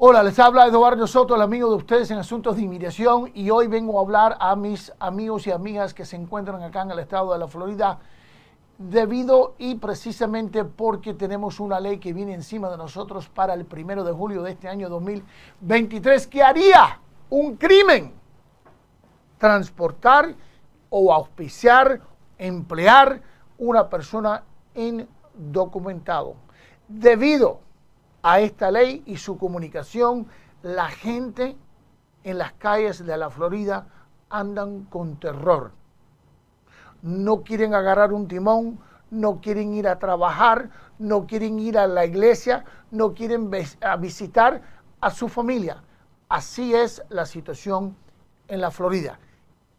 Hola, les habla Eduardo Soto, el amigo de ustedes en asuntos de inmigración y hoy vengo a hablar a mis amigos y amigas que se encuentran acá en el estado de la Florida debido y precisamente porque tenemos una ley que viene encima de nosotros para el primero de julio de este año 2023 que haría un crimen transportar o auspiciar, emplear una persona indocumentado debido a esta ley y su comunicación, la gente en las calles de la Florida andan con terror. No quieren agarrar un timón, no quieren ir a trabajar, no quieren ir a la iglesia, no quieren visitar a su familia. Así es la situación en la Florida.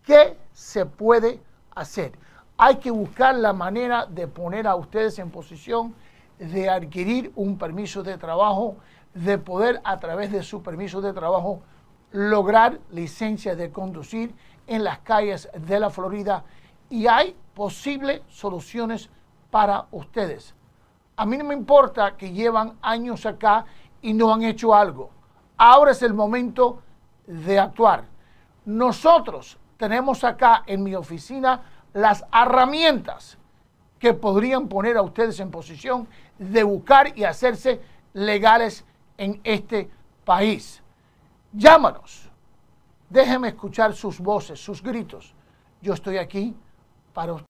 ¿Qué se puede hacer? Hay que buscar la manera de poner a ustedes en posición de adquirir un permiso de trabajo, de poder a través de su permiso de trabajo lograr licencia de conducir en las calles de la Florida y hay posibles soluciones para ustedes. A mí no me importa que llevan años acá y no han hecho algo. Ahora es el momento de actuar. Nosotros tenemos acá en mi oficina las herramientas que podrían poner a ustedes en posición de buscar y hacerse legales en este país. Llámanos. Déjenme escuchar sus voces, sus gritos. Yo estoy aquí para ustedes.